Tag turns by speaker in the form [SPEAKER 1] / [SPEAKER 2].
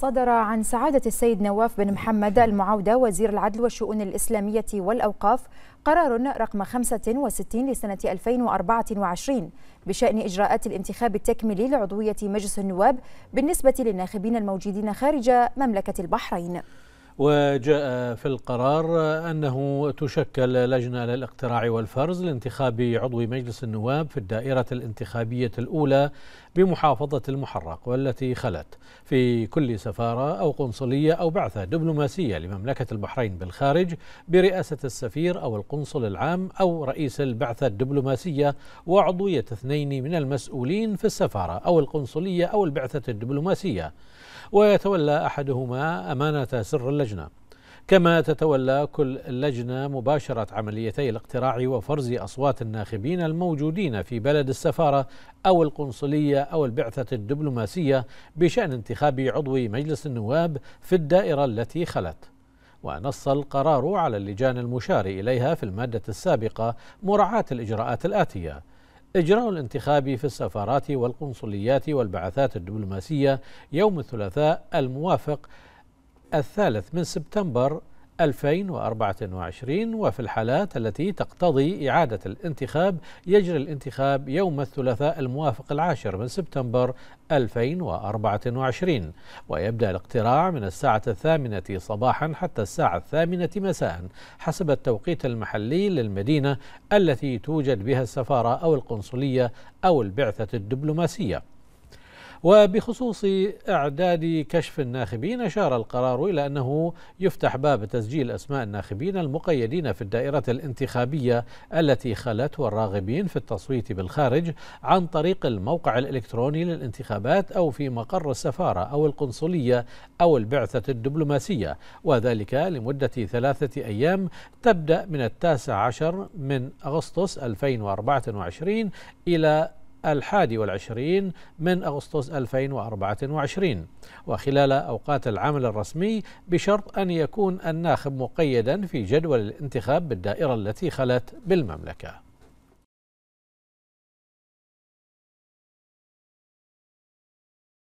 [SPEAKER 1] صدر عن سعادة السيد نواف بن محمد المعودة وزير العدل والشؤون الإسلامية والأوقاف قرار رقم 65 لسنة 2024 بشأن إجراءات الانتخاب التكميلي لعضوية مجلس النواب بالنسبة للناخبين الموجودين خارج مملكة البحرين
[SPEAKER 2] وجاء في القرار أنه تشكل لجنة للاقتراع والفرز لانتخاب عضو مجلس النواب في الدائرة الانتخابية الأولى بمحافظة المحرق والتي خلت في كل سفارة أو قنصلية أو بعثة دبلوماسية لمملكة البحرين بالخارج برئاسة السفير أو القنصل العام أو رئيس البعثة الدبلوماسية وعضوية اثنين من المسؤولين في السفارة أو القنصلية أو البعثة الدبلوماسية ويتولى أحدهما أمانة سر اللجنة اللجنة كما تتولى كل لجنة مباشرة عمليتي الاقتراع وفرز أصوات الناخبين الموجودين في بلد السفارة أو القنصلية أو البعثة الدبلوماسية بشأن انتخاب عضو مجلس النواب في الدائرة التي خلت ونص القرار على اللجان المشار إليها في المادة السابقة مراعاة الإجراءات الآتية إجراء الانتخاب في السفارات والقنصليات والبعثات الدبلوماسية يوم الثلاثاء الموافق الثالث من سبتمبر 2024 وفي الحالات التي تقتضي إعادة الانتخاب يجري الانتخاب يوم الثلاثاء الموافق العاشر من سبتمبر 2024 ويبدأ الاقتراع من الساعة الثامنة صباحا حتى الساعة الثامنة مساء حسب التوقيت المحلي للمدينة التي توجد بها السفارة أو القنصلية أو البعثة الدبلوماسية وبخصوص أعداد كشف الناخبين أشار القرار إلى أنه يفتح باب تسجيل أسماء الناخبين المقيدين في الدائرة الانتخابية التي خلت والراغبين في التصويت بالخارج عن طريق الموقع الإلكتروني للانتخابات أو في مقر السفارة أو القنصلية أو البعثة الدبلوماسية وذلك لمدة ثلاثة أيام تبدأ من التاسع عشر من أغسطس 2024 إلى الحادي والعشرين من أغسطس 2024 وخلال أوقات العمل الرسمي بشرط أن يكون الناخب مقيدا في جدول الانتخاب بالدائرة التي خلت بالمملكة